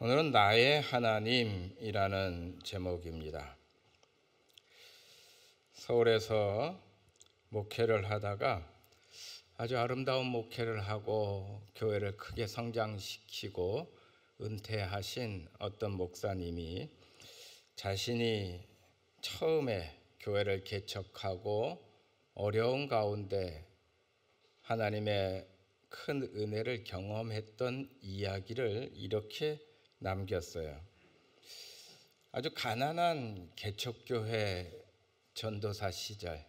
오늘은 나의 하나님이라는 제목입니다. 서울에서 목회를 하다가 아주 아름다운 목회를 하고 교회를 크게 성장시키고 은퇴하신 어떤 목사님이 자신이 처음에 교회를 개척하고 어려운 가운데 하나님의 큰 은혜를 경험했던 이야기를 이렇게 남겼어요. 아주 가난한 개척교회 전도사 시절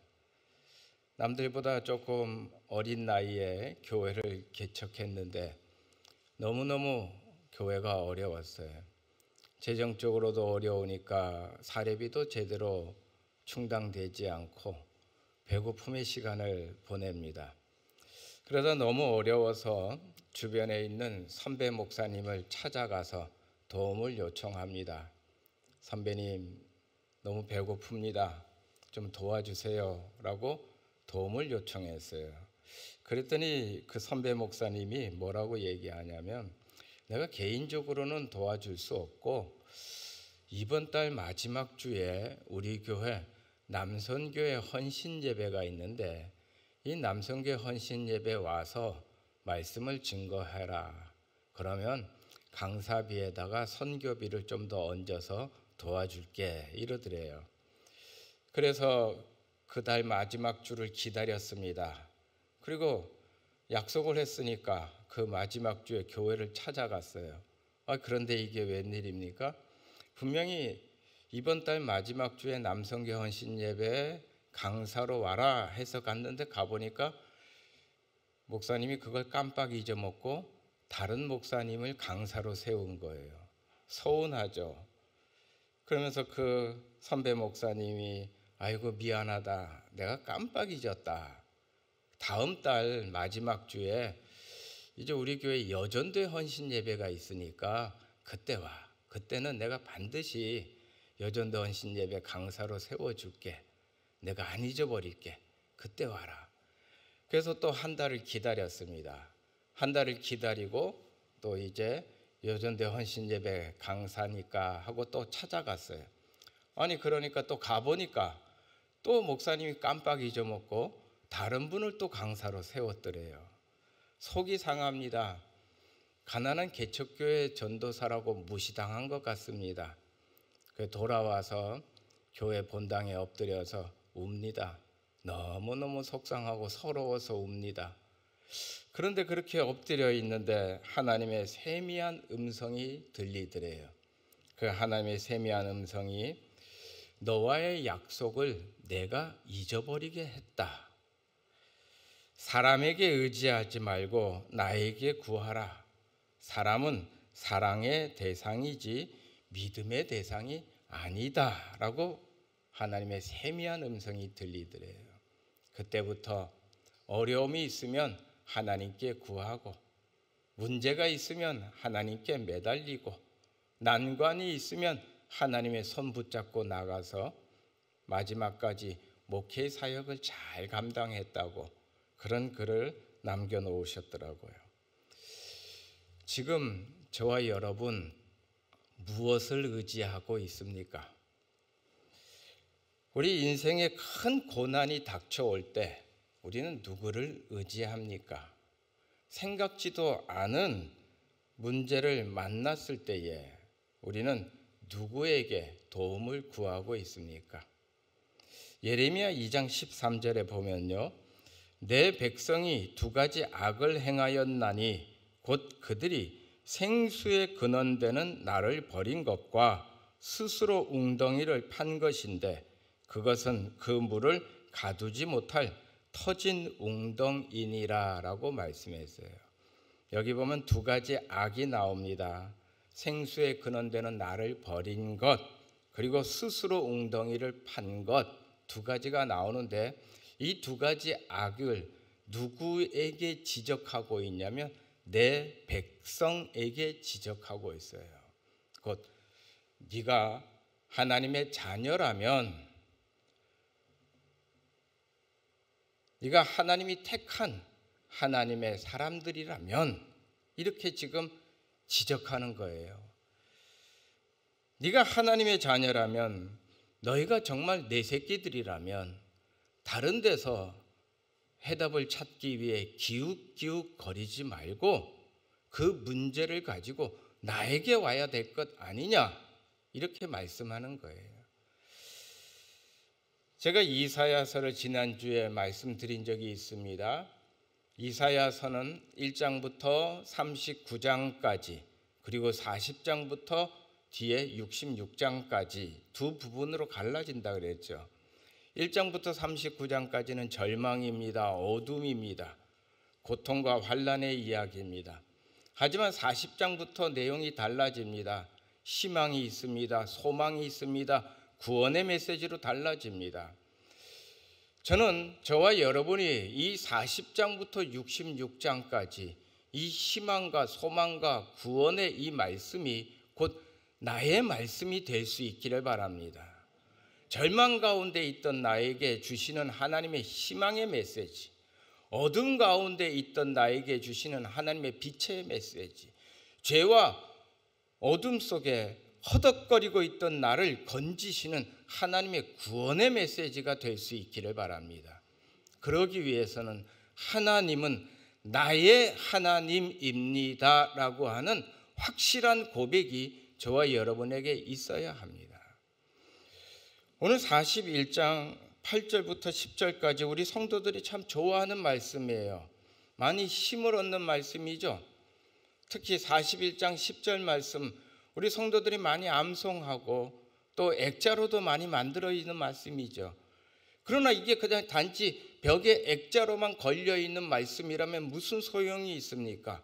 남들보다 조금 어린 나이에 교회를 개척했는데 너무너무 교회가 어려웠어요. 재정적으로도 어려우니까 사례비도 제대로 충당되지 않고 배고픔의 시간을 보냅니다. 그러다 너무 어려워서 주변에 있는 선배 목사님을 찾아가서 도움을 요청합니다. 선배님, 너무 배고픕니다. 좀 도와주세요. 라고 도움을 요청했어요. 그랬더니 그 선배 목사님이 뭐라고 얘기하냐면 내가 개인적으로는 도와줄 수 없고 이번 달 마지막 주에 우리 교회 남선교회 헌신 예배가 있는데 이 남성계 헌신 예배 와서 말씀을 증거해라. 그러면 강사비에다가 선교비를 좀 더 얹어서 도와줄게 이러더래요. 그래서 그 달 마지막 주를 기다렸습니다. 그리고 약속을 했으니까 그 마지막 주에 교회를 찾아갔어요. 아, 그런데 이게 웬일입니까? 분명히 이번 달 마지막 주에 남성계 헌신 예배 강사로 와라 해서 갔는데 가보니까 목사님이 그걸 깜빡 잊어먹고 다른 목사님을 강사로 세운 거예요. 서운하죠. 그러면서 그 선배 목사님이 아이고 미안하다. 내가 깜빡 잊었다. 다음 달 마지막 주에 이제 우리 교회 여전도 헌신 예배가 있으니까 그때 와. 그때는 내가 반드시 여전도 헌신 예배 강사로 세워 줄게. 내가 안 잊어버릴게. 그때 와라. 그래서 또 한 달을 기다렸습니다. 한 달을 기다리고 또 이제 여전대 헌신 예배 강사니까 하고 또 찾아갔어요. 아니 그러니까 또 가보니까 또 목사님이 깜빡 잊어먹고 다른 분을 또 강사로 세웠더래요. 속이 상합니다. 가난한 개척교회 전도사라고 무시당한 것 같습니다. 돌아와서 교회 본당에 엎드려서 웁니다. 너무너무 속상하고 서러워서 웁니다. 그런데 그렇게 엎드려 있는데 하나님의 세미한 음성이 들리더래요. 그 하나님의 세미한 음성이 너와의 약속을 내가 잊어버리게 했다. 사람에게 의지하지 말고 나에게 구하라. 사람은 사랑의 대상이지 믿음의 대상이 아니다. 라고 하나님의 세미한 음성이 들리더래요. 그때부터 어려움이 있으면 하나님께 구하고 문제가 있으면 하나님께 매달리고 난관이 있으면 하나님의 손 붙잡고 나가서 마지막까지 목회 사역을 잘 감당했다고 그런 글을 남겨 놓으셨더라고요. 지금 저와 여러분 무엇을 의지하고 있습니까? 우리 인생에 큰 고난이 닥쳐올 때 우리는 누구를 의지합니까? 생각지도 않은 문제를 만났을 때에 우리는 누구에게 도움을 구하고 있습니까? 예레미야 2장 13절에 보면요. 내 백성이 두 가지 악을 행하였나니 곧 그들이 생수의 근원되는 나를 버린 것과 스스로 웅덩이를 판 것인데 그것은 그 물을 가두지 못할 터진 웅덩이니라라고 말씀했어요. 여기 보면 두 가지 악이 나옵니다. 생수의 근원되는 나를 버린 것 그리고 스스로 웅덩이를 판 것 두 가지가 나오는데 이 두 가지 악을 누구에게 지적하고 있냐면 내 백성에게 지적하고 있어요. 곧 네가 하나님의 자녀라면 네가 하나님이 택한 하나님의 사람들이라면 이렇게 지금 지적하는 거예요. 네가 하나님의 자녀라면 너희가 정말 내 새끼들이라면 다른 데서 해답을 찾기 위해 기웃기웃 거리지 말고 그 문제를 가지고 나에게 와야 될 것 아니냐 이렇게 말씀하는 거예요. 제가 이사야서를 지난주에 말씀드린 적이 있습니다. 이사야서는 1장부터 39장까지 그리고 40장부터 뒤에 66장까지 두 부분으로 갈라진다 그랬죠. 1장부터 39장까지는 절망입니다. 어둠입니다. 고통과 환란의 이야기입니다. 하지만 40장부터 내용이 달라집니다. 희망이 있습니다. 소망이 있습니다. 구원의 메시지로 달라집니다. 저는 저와 여러분이 이 40장부터 66장까지 이 희망과 소망과 구원의 이 말씀이 곧 나의 말씀이 될 수 있기를 바랍니다. 절망 가운데 있던 나에게 주시는 하나님의 희망의 메시지, 어둠 가운데 있던 나에게 주시는 하나님의 빛의 메시지, 죄와 어둠 속에 허덕거리고 있던 나를 건지시는 하나님의 구원의 메시지가 될 수 있기를 바랍니다. 그러기 위해서는 하나님은 나의 하나님입니다라고 하는 확실한 고백이 저와 여러분에게 있어야 합니다. 오늘 41장 8절부터 10절까지 우리 성도들이 참 좋아하는 말씀이에요. 많이 힘을 얻는 말씀이죠. 특히 41장 10절 말씀 우리 성도들이 많이 암송하고 또 액자로도 많이 만들어 있는 말씀이죠. 그러나 이게 그냥 단지 벽에 액자로만 걸려 있는 말씀이라면 무슨 소용이 있습니까?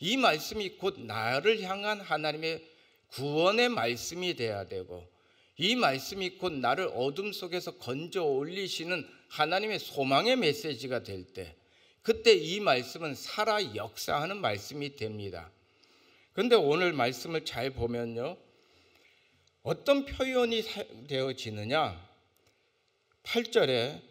이 말씀이 곧 나를 향한 하나님의 구원의 말씀이 돼야 되고 이 말씀이 곧 나를 어둠 속에서 건져 올리시는 하나님의 소망의 메시지가 될 때, 그때 이 말씀은 살아 역사하는 말씀이 됩니다. 그런데 오늘 말씀을 잘 보면요. 어떤 표현이 되어지느냐? 8절에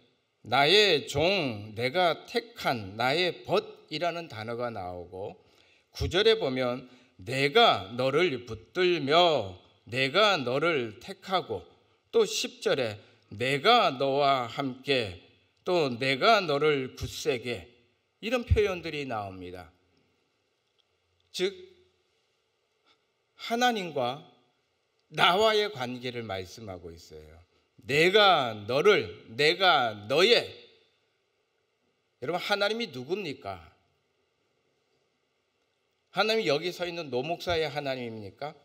나의 종, 내가 택한 나의 벗이라는 단어가 나오고 9절에 보면 내가 너를 붙들며 내가 너를 택하고 또 10절에 내가 너와 함께 또 내가 너를 굳세게 이런 표현들이 나옵니다. 즉 하나님과 나와의 관계를 말씀하고 있어요. 내가 너를, 내가 너의. 여러분, 하나님이 누굽니까? 하나님이 여기 서 있는 노목사의 하나님입니까?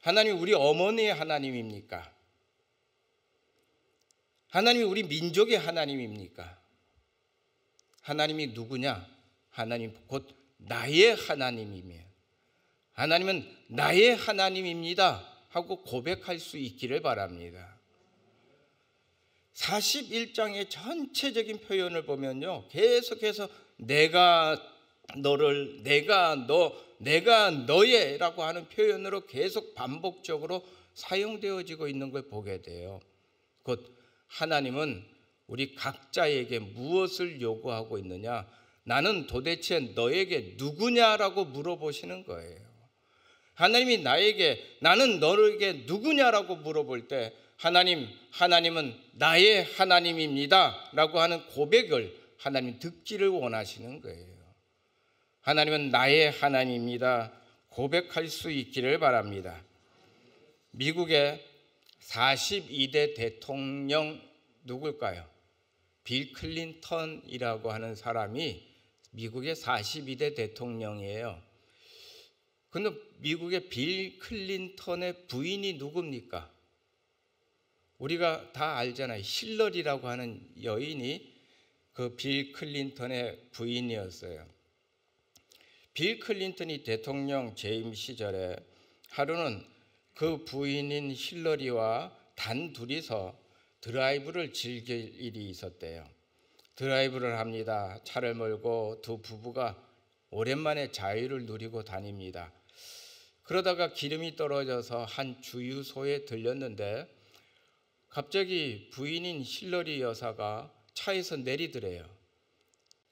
하나님이 우리 어머니의 하나님입니까? 하나님이 우리 민족의 하나님입니까? 하나님이 누구냐? 하나님 곧 나의 하나님이며 하나님은 나의 하나님입니다 하고 고백할 수 있기를 바랍니다. 41장의 전체적인 표현을 보면요. 계속해서 내가 너를 내가 너 내가 너의라고 하는 표현으로 계속 반복적으로 사용되어지고 있는 걸 보게 돼요. 곧 하나님은 우리 각자에게 무엇을 요구하고 있느냐? 나는 도대체 너에게 누구냐라고 물어보시는 거예요. 하나님이 나에게 나는 너에게 누구냐라고 물어볼 때 하나님 하나님은 나의 하나님입니다라고 하는 고백을 하나님 듣기를 원하시는 거예요. 하나님은 나의 하나님입니다. 고백할 수 있기를 바랍니다. 미국의 42대 대통령 누굴까요? 빌 클린턴이라고 하는 사람이 미국의 42대 대통령이에요. 근데 미국의 빌 클린턴의 부인이 누굽니까? 우리가 다 알잖아요. 힐러리라고 하는 여인이 그 빌 클린턴의 부인이었어요. 빌 클린턴이 대통령 재임 시절에 하루는 그 부인인 힐러리와 단 둘이서 드라이브를 즐길 일이 있었대요. 드라이브를 합니다. 차를 몰고 두 부부가 오랜만에 자유를 누리고 다닙니다. 그러다가 기름이 떨어져서 한 주유소에 들렸는데 갑자기 부인인 실러리 여사가 차에서 내리더래요.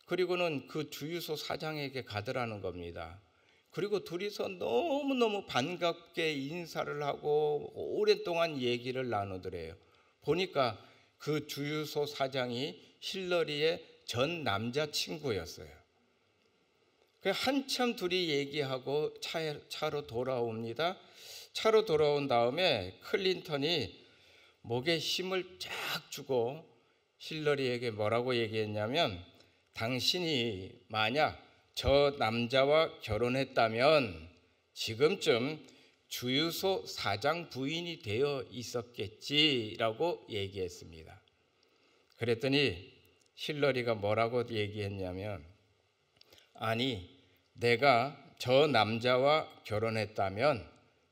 그리고는 그 주유소 사장에게 가더라는 겁니다. 그리고 둘이서 너무너무 반갑게 인사를 하고 오랫동안 얘기를 나누더래요. 보니까 그 주유소 사장이 실러리의 전 남자친구였어요. 그 한참 둘이 얘기하고 차에, 차로 돌아옵니다. 차로 돌아온 다음에 클린턴이 목에 힘을 쫙 주고 힐러리에게 뭐라고 얘기했냐면 당신이 만약 저 남자와 결혼했다면 지금쯤 주유소 사장 부인이 되어 있었겠지라고 얘기했습니다. 그랬더니 힐러리가 뭐라고 얘기했냐면 아니 내가 저 남자와 결혼했다면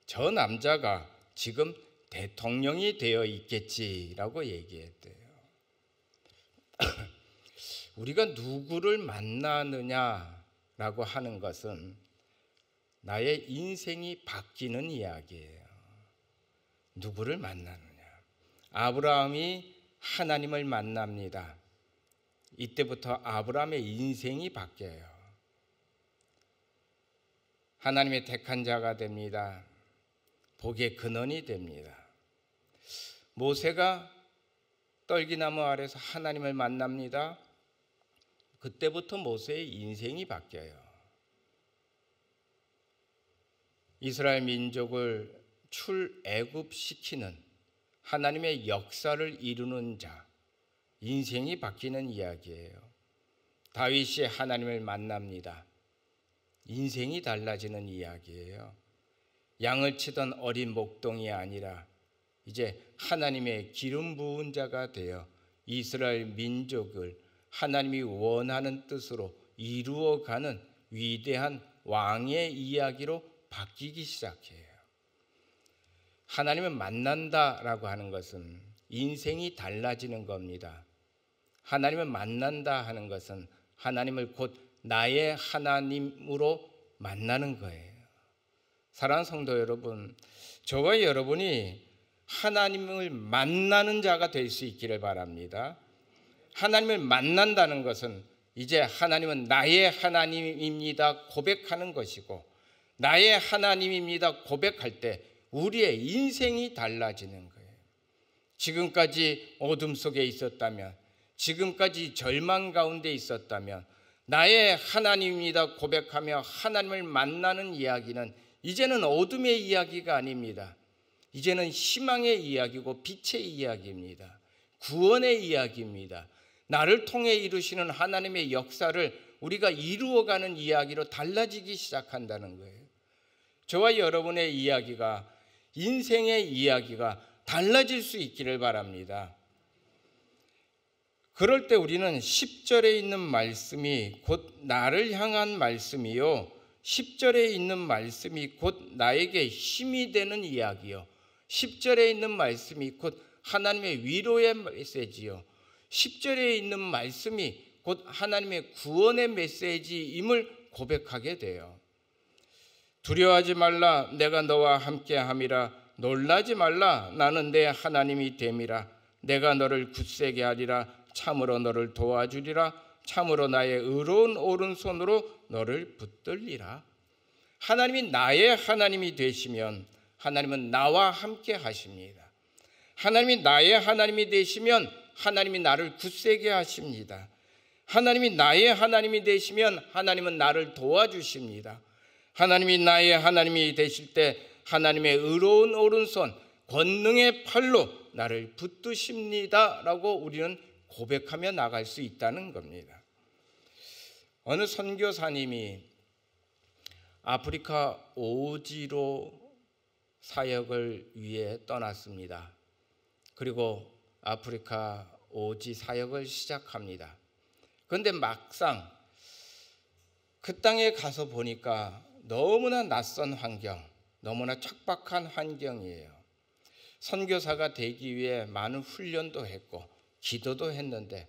저 남자가 지금 대통령이 되어 있겠지라고 얘기했대요. 우리가 누구를 만나느냐라고 하는 것은 나의 인생이 바뀌는 이야기예요. 누구를 만나느냐. 아브라함이 하나님을 만납니다. 이때부터 아브라함의 인생이 바뀌어요. 하나님의 택한 자가 됩니다. 복의 근원이 됩니다. 모세가 떨기나무 아래서 하나님을 만납니다. 그때부터 모세의 인생이 바뀌어요. 이스라엘 민족을 출애굽시키는 하나님의 역사를 이루는 자 인생이 바뀌는 이야기예요. 다윗이 하나님을 만납니다. 인생이 달라지는 이야기예요. 양을 치던 어린 목동이 아니라 이제 하나님의 기름 부은 자가 되어 이스라엘 민족을 하나님이 원하는 뜻으로 이루어가는 위대한 왕의 이야기로 바뀌기 시작해요. 하나님을 만난다라고 하는 것은 인생이 달라지는 겁니다. 하나님을 만난다 하는 것은 하나님을 곧 나의 하나님으로 만나는 거예요. 사랑 성도 여러분, 저와 여러분이 하나님을 만나는 자가 될 수 있기를 바랍니다. 하나님을 만난다는 것은 이제 하나님은 나의 하나님입니다 고백하는 것이고 나의 하나님입니다 고백할 때 우리의 인생이 달라지는 거예요. 지금까지 어둠 속에 있었다면 지금까지 절망 가운데 있었다면 나의 하나님이다 고백하며 하나님을 만나는 이야기는 이제는 어둠의 이야기가 아닙니다. 이제는 희망의 이야기고 빛의 이야기입니다. 구원의 이야기입니다. 나를 통해 이루시는 하나님의 역사를 우리가 이루어가는 이야기로 달라지기 시작한다는 거예요. 저와 여러분의 이야기가 인생의 이야기가 달라질 수 있기를 바랍니다. 그럴 때 우리는 10절에 있는 말씀이 곧 나를 향한 말씀이요. 10절에 있는 말씀이 곧 나에게 힘이 되는 이야기요. 10절에 있는 말씀이 곧 하나님의 위로의 메시지요. 10절에 있는 말씀이 곧 하나님의 구원의 메시지임을 고백하게 돼요. 두려워하지 말라 내가 너와 함께 함이라 놀라지 말라 나는 내 하나님이 됨이라 내가 너를 굳세게 하리라 참으로 너를 도와주리라 참으로 나의 의로운 오른손으로 너를 붙들리라 하나님이 나의 하나님이 되시면 하나님은 나와 함께 하십니다 하나님이 나의 하나님이 되시면 하나님이 나를 굳세게 하십니다 하나님이 나의 하나님이 되시면 하나님은 나를 도와주십니다 하나님이 나의 하나님이 되실 때 하나님의 의로운 오른손 권능의 팔로 나를 붙드십니다라고 우리는 고백하며 나갈 수 있다는 겁니다. 어느 선교사님이 아프리카 오지로 사역을 위해 떠났습니다. 그리고 아프리카 오지 사역을 시작합니다. 그런데 막상 그 땅에 가서 보니까 너무나 낯선 환경, 너무나 척박한 환경이에요. 선교사가 되기 위해 많은 훈련도 했고 기도도 했는데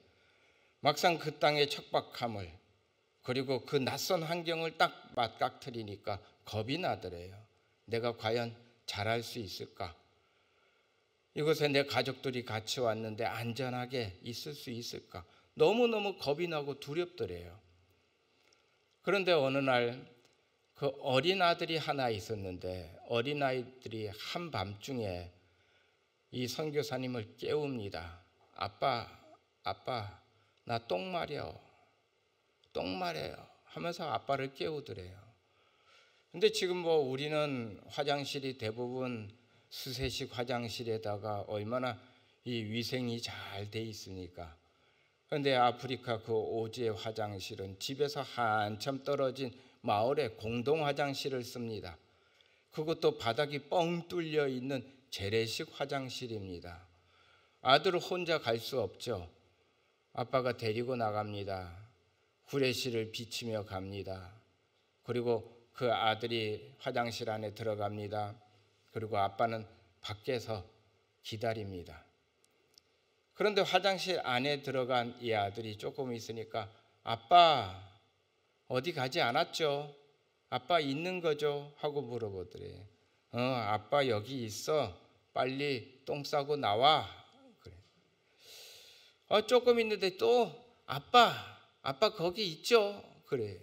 막상 그 땅의 척박함을 그리고 그 낯선 환경을 딱 맞닥뜨리니까 겁이 나더래요. 내가 과연 잘할 수 있을까? 이곳에 내 가족들이 같이 왔는데 안전하게 있을 수 있을까? 너무너무 겁이 나고 두렵더래요. 그런데 어느 날 그 어린 아들이 하나 있었는데 어린 아이들이 한밤중에 이 선교사님을 깨웁니다. 아빠, 아빠, 나 똥 마려. 똥 마려요. 하면서 아빠를 깨우더래요. 근데 지금 뭐 우리는 화장실이 대부분 수세식 화장실에다가 얼마나 이 위생이 잘 돼 있으니까. 근데 아프리카 그 오지의 화장실은 집에서 한참 떨어진 마을에 공동 화장실을 씁니다. 그것도 바닥이 뻥 뚫려 있는 재래식 화장실입니다. 아들을 혼자 갈 수 없죠. 아빠가 데리고 나갑니다. 구례시를 비치며 갑니다. 그리고 그 아들이 화장실 안에 들어갑니다. 그리고 아빠는 밖에서 기다립니다. 그런데 화장실 안에 들어간 이 아들이 조금 있으니까 아빠 어디 가지 않았죠? 아빠 있는 거죠? 하고 물어보더래. 어, 아빠 여기 있어. 빨리 똥 싸고 나와 어, 조금 있는데 또 아빠, 아빠 거기 있죠? 그래.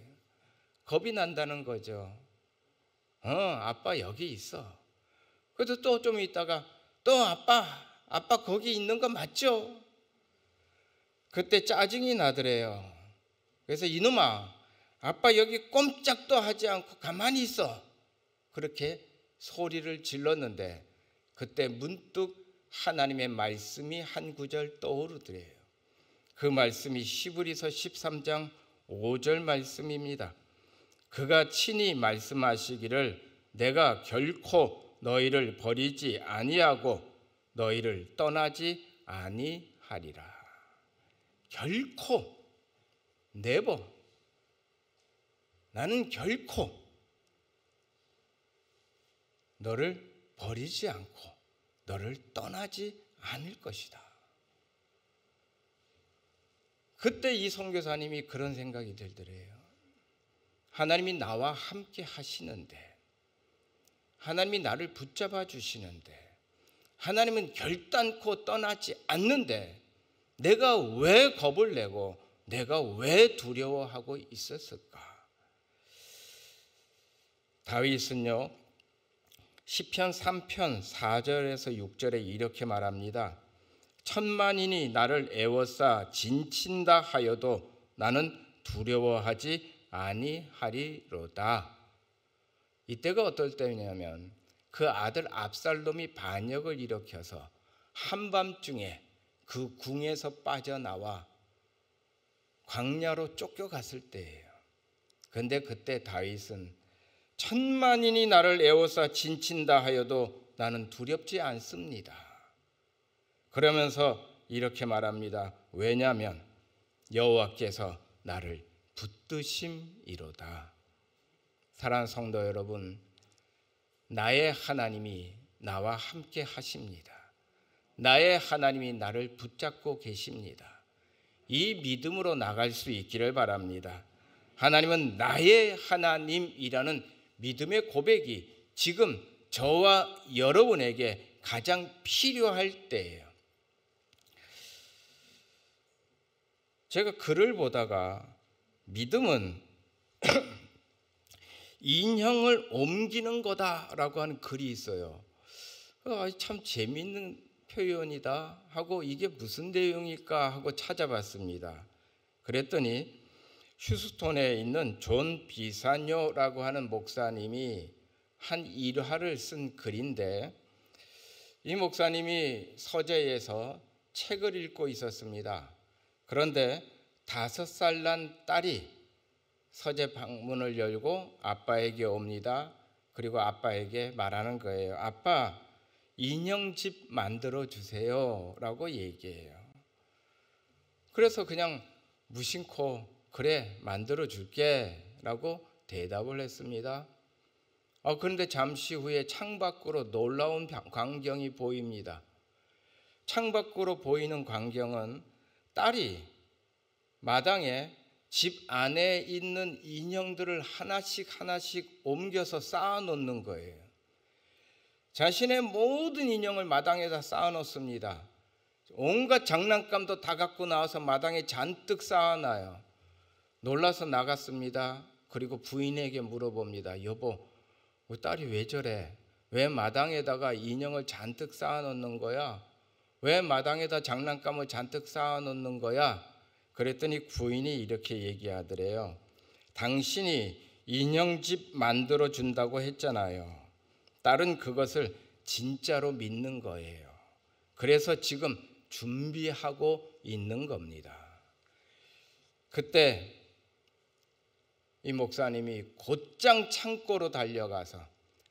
겁이 난다는 거죠. 어, 아빠 여기 있어. 그래도또 좀 있다가 또 아빠, 아빠 거기 있는 거 맞죠? 그때 짜증이 나더래요. 그래서 이놈아, 아빠 여기 꼼짝도 하지 않고 가만히 있어. 그렇게 소리를 질렀는데 그때 문득 하나님의 말씀이 한 구절 떠오르더래요. 그 말씀이 시브리서 13장 5절 말씀입니다. 그가 친히 말씀하시기를 내가 결코 너희를 버리지 아니하고 너희를 떠나지 아니하리라. 결코 네버 나는 결코 너를 버리지 않고 너를 떠나지 않을 것이다. 그때 이 선교사님이 그런 생각이 들더래요. 하나님이 나와 함께 하시는데 하나님이 나를 붙잡아 주시는데 하나님은 결단코 떠나지 않는데 내가 왜 겁을 내고 내가 왜 두려워하고 있었을까? 다윗은요. 시편 3편 4절에서 6절에 이렇게 말합니다. 천만인이 나를 애워싸 진친다 하여도 나는 두려워하지 아니하리로다. 이때가 어떨 때냐면 그 아들 압살롬이 반역을 일으켜서 한밤중에 그 궁에서 빠져나와 광야로 쫓겨갔을 때예요. 근데 그때 다윗은 천만인이 나를 애워싸 진친다 하여도 나는 두렵지 않습니다. 그러면서 이렇게 말합니다. 왜냐하면 여호와께서 나를 붙드심이로다. 사랑하는 성도 여러분, 나의 하나님이 나와 함께 하십니다. 나의 하나님이 나를 붙잡고 계십니다. 이 믿음으로 나갈 수 있기를 바랍니다. 하나님은 나의 하나님이라는 믿음의 고백이 지금 저와 여러분에게 가장 필요할 때예요. 제가 글을 보다가 믿음은 인형을 옮기는 거다라고 하는 글이 있어요. 아, 참 재미있는 표현이다 하고 이게 무슨 내용일까 하고 찾아봤습니다. 그랬더니 휴스톤에 있는 존 비사뇨라고 하는 목사님이 한 일화를 쓴 글인데 이 목사님이 서재에서 책을 읽고 있었습니다. 그런데 다섯 살 난 딸이 서재 방문을 열고 아빠에게 옵니다. 그리고 아빠에게 말하는 거예요. 아빠, 인형집 만들어 주세요. 라고 얘기해요. 그래서 그냥 무심코, 그래, 만들어 줄게. 라고 대답을 했습니다. 어, 그런데 잠시 후에 창밖으로 놀라운 광경이 보입니다. 창밖으로 보이는 광경은 딸이 마당에 집 안에 있는 인형들을 하나씩 하나씩 옮겨서 쌓아놓는 거예요. 자신의 모든 인형을 마당에다 쌓아놓습니다. 온갖 장난감도 다 갖고 나와서 마당에 잔뜩 쌓아놔요. 놀라서 나갔습니다. 그리고 부인에게 물어봅니다. 여보, 우리 딸이 왜 저래? 왜 마당에다가 인형을 잔뜩 쌓아놓는 거야? 왜 마당에다 장난감을 잔뜩 쌓아놓는 거야? 그랬더니 구인이 이렇게 얘기하더래요. 당신이 인형집 만들어 준다고 했잖아요. 딸은 그것을 진짜로 믿는 거예요. 그래서 지금 준비하고 있는 겁니다. 그때 이 목사님이 곧장 창고로 달려가서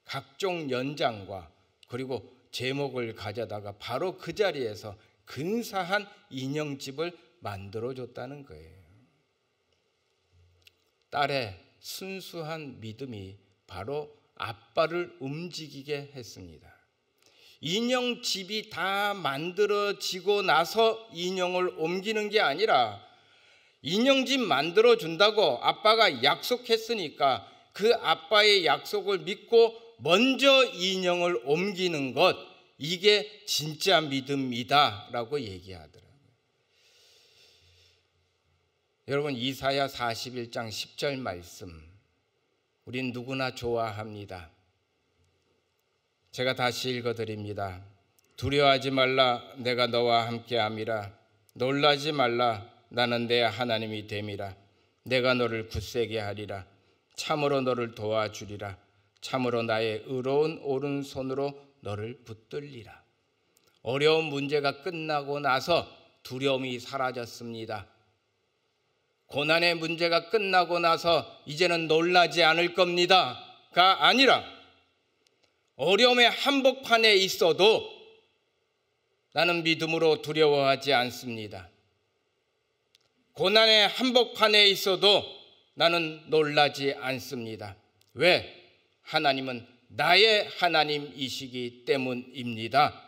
각종 연장과 그리고 제목을 가져다가 바로 그 자리에서 근사한 인형집을 만들어 줬다는 거예요. 딸의 순수한 믿음이 바로 아빠를 움직이게 했습니다. 인형집이 다 만들어지고 나서 인형을 옮기는 게 아니라 인형집 만들어 준다고 아빠가 약속했으니까 그 아빠의 약속을 믿고 먼저 인형을 옮기는 것 이게 진짜 믿음이다라고 얘기하더라고요. 여러분 이사야 41장 10절 말씀 우린 누구나 좋아합니다. 제가 다시 읽어 드립니다. 두려워하지 말라 내가 너와 함께 함이라 놀라지 말라 나는 내 하나님이 됨이라 내가 너를 굳세게 하리라 참으로 너를 도와주리라 참으로 나의 의로운 오른손으로 너를 붙들리라. 어려운 문제가 끝나고 나서 두려움이 사라졌습니다. 고난의 문제가 끝나고 나서 이제는 놀라지 않을 겁니다. 가 아니라 어려움의 한복판에 있어도 나는 믿음으로 두려워하지 않습니다. 고난의 한복판에 있어도 나는 놀라지 않습니다. 왜? 하나님은 나의 하나님이시기 때문입니다.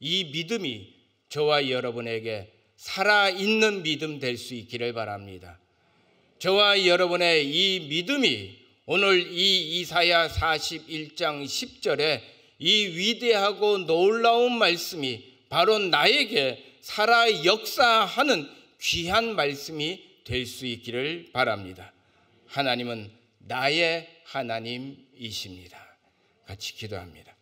이 믿음이 저와 여러분에게 살아있는 믿음 될 수 있기를 바랍니다. 저와 여러분의 이 믿음이 오늘 이 이사야 41장 10절에 이 위대하고 놀라운 말씀이 바로 나에게 살아 역사하는 귀한 말씀이 될 수 있기를 바랍니다. 하나님은 나의 하나님이십니다. 같이 기도합니다.